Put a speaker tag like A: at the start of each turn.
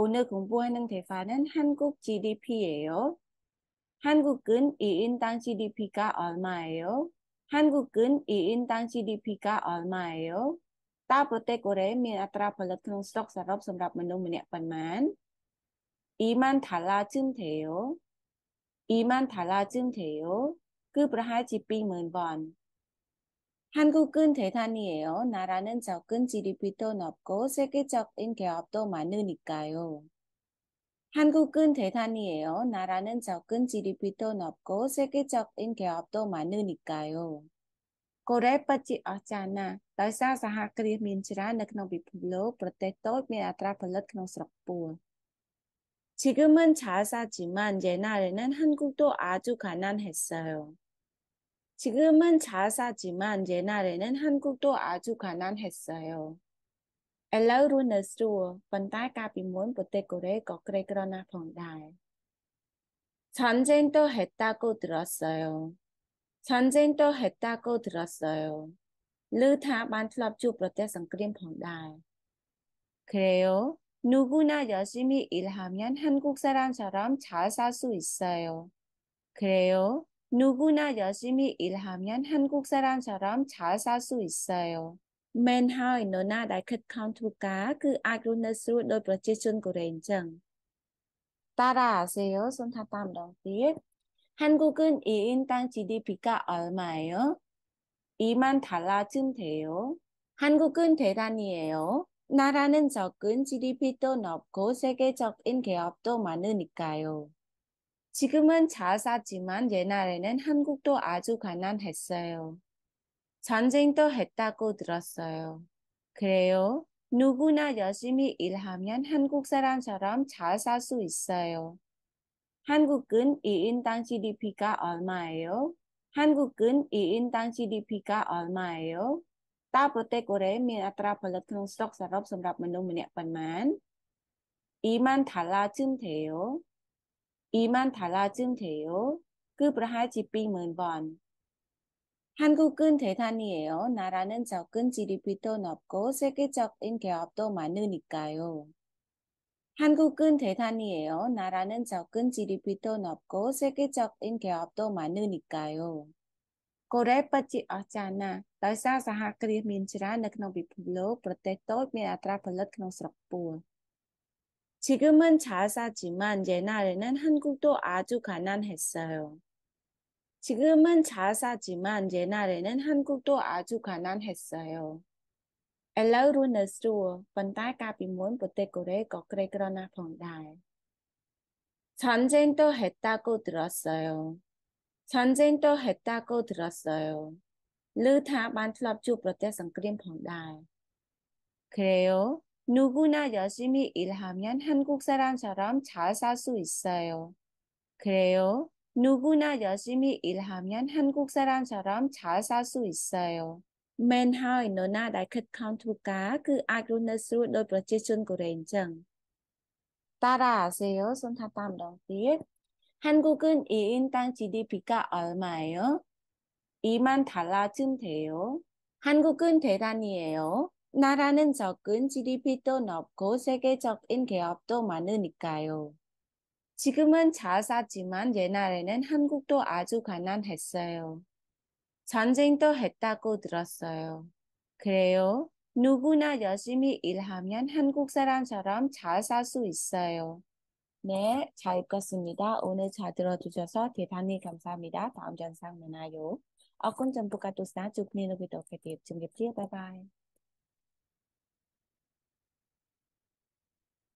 A: 오늘 공부하는 대사는 한국 GDP예요. 한국은 1인당 GDP가 얼마예요? 한국은 1인당 GDP가 얼마예요? 따보테 고래 및 아트라 벌레통 수석 사업សម្រាប់ មនុស្សម្នាក់ប៉ុន្មាន2만 달러쯤 돼요. 2만 달러쯤 돼요. 그ប្រហែលជា20,000 w 한국은 대단이에요. 나라는 적은 GDP도 높고 세계적인 개업도 많으니까요. 한국은 대단이에요. 나라는 적은 GDP도 높고 세계적인 개업도 많으니까요. Korea ពិតជាអស្ចារ្យណាស់ដោយសារសហគ្រាសមា 지금은 잘 사지만 옛날에는 한국도 아주 가난했어요. 지금은 자사지만 옛날에는 한국도 아주 가난했어요. Ở lâu rồi nở sùa, vận tải cả bị m 달 전쟁도 했다고 들었어요. 전쟁도 했다고 들었어요. 르타만 툴랍주 프로테 성크림 펑달. 그래요? 누구나 열심히 일하면 한국 사람처럼 잘 살 수 있어요. 그래요? 누구나 열심히 일하면 한국 사람처럼 잘 살 수 있어요. Men hỏi nó na đã khất khom thu cá cứ agronus đôi bờ c h i chân của đền chẳng. 따라하세요. 손 타담 넘빛. 한국은 1인당 GDP가 얼마예요? 2만 달러쯤 돼요. 한국은 대단이에요. 나라는 적은 GDP도 높고 세계적인 개업도 많으니까요. 지금은 잘 사지만 옛날에는 한국도 아주 가난했어요. 전쟁도 했다고 들었어요. 그래요? 누구나 열심히 일하면 한국 사람처럼 잘 살 수 있어요. 한국은 2인당 GDP가 얼마예요? 한국은 2인당 GDP가 얼마예요? 따보테 고래 민 아트라 벌레통 스톡 사업 สำหรับม만ุ 2만 달러쯤 돼요. 이만 달라진 돼요. 급을 하지 삐면 번. 한국은 대단이에요. 나라는 적은 GDP도 높고 세계적인 개업도 많으니까요. 한국은 대단이에요. 나라는 적은 GDP도 높고 세계적인 개업도 많으니까요. 고래 빠지 어쩌나. ដោយសារសហគ្រាសមានច្រើននៅក្នុងពិ 지금은 잘 사지만 옛날에는 한국도 아주 가난했어요. 지금은 잘 사지만 옛날에는 한국도 아주 가난했어요.ឥឡូវរស់នៅស្រួលប៉ុន្តែកាលពីមុនប្រទេសកូរ៉េក៏ក្រីក្រណាស់ផងដែរ 전쟁도 했다고 들었어요. 전쟁도 했다고 들었어요. ឮថាបានធ្លាប់ជួបប្រទេសសង្គ្រាមផងដែរ 그래요? 누구나 열심히 일하면 한국 사람처럼 잘 살 수 있어요. 그래요. 누구나 열심히 일하면 한국 사람처럼 잘 살 수 있어요. Men hỏi nô na đã khích khom thu cá 따라하세요. 손 타담 넘길. 한국은 1인당 GDP가 얼마예요? 2만 달러쯤 돼요. 한국은 대단이에요. 나라는 적은 GDP도 높고 세계적인 개업도 많으니까요. 지금은 잘 사지만 옛날에는 한국도 아주 가난했어요. 전쟁도 했다고 들었어요. 그래요? 누구나 열심히 일하면 한국 사람처럼 잘 살 수 있어요. 네, 잘 읽었습니다. 오늘 잘 들어주셔서 대단히 감사합니다. 다음 영상 만나요. 어군 전부가 또 사주 국민의 기도 대입 준비 바이바이.